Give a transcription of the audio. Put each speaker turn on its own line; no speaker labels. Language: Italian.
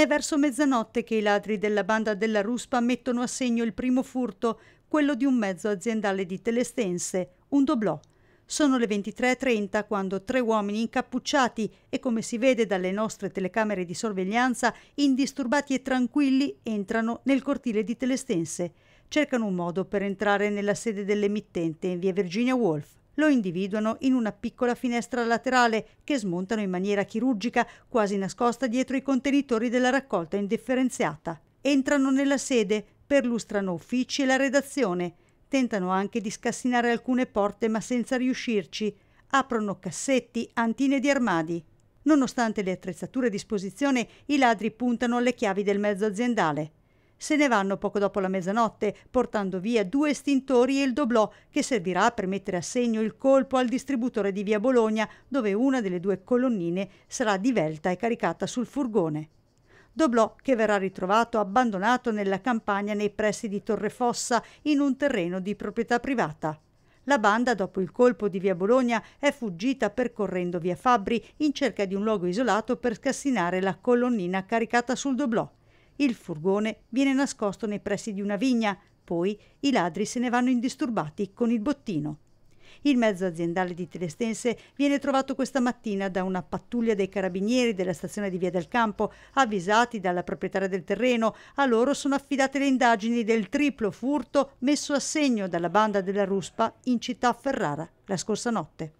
È verso mezzanotte che i ladri della banda della Ruspa mettono a segno il primo furto, quello di un mezzo aziendale di Telestense, un doblò. Sono le 23.30 quando tre uomini incappucciati e come si vede dalle nostre telecamere di sorveglianza, indisturbati e tranquilli, entrano nel cortile di Telestense. Cercano un modo per entrare nella sede dell'emittente in via Virginia Woolf lo individuano in una piccola finestra laterale che smontano in maniera chirurgica, quasi nascosta dietro i contenitori della raccolta indifferenziata. Entrano nella sede, perlustrano uffici e la redazione. Tentano anche di scassinare alcune porte ma senza riuscirci. Aprono cassetti, antine di armadi. Nonostante le attrezzature a disposizione, i ladri puntano alle chiavi del mezzo aziendale se ne vanno poco dopo la mezzanotte, portando via due estintori e il doblò che servirà per mettere a segno il colpo al distributore di via Bologna, dove una delle due colonnine sarà divelta e caricata sul furgone. Doblò che verrà ritrovato abbandonato nella campagna nei pressi di Torrefossa in un terreno di proprietà privata. La banda, dopo il colpo di via Bologna, è fuggita percorrendo via Fabbri in cerca di un luogo isolato per scassinare la colonnina caricata sul doblò. Il furgone viene nascosto nei pressi di una vigna, poi i ladri se ne vanno indisturbati con il bottino. Il mezzo aziendale di Telestense viene trovato questa mattina da una pattuglia dei carabinieri della stazione di Via del Campo, avvisati dalla proprietaria del terreno. A loro sono affidate le indagini del triplo furto messo a segno dalla banda della Ruspa in città Ferrara la scorsa notte.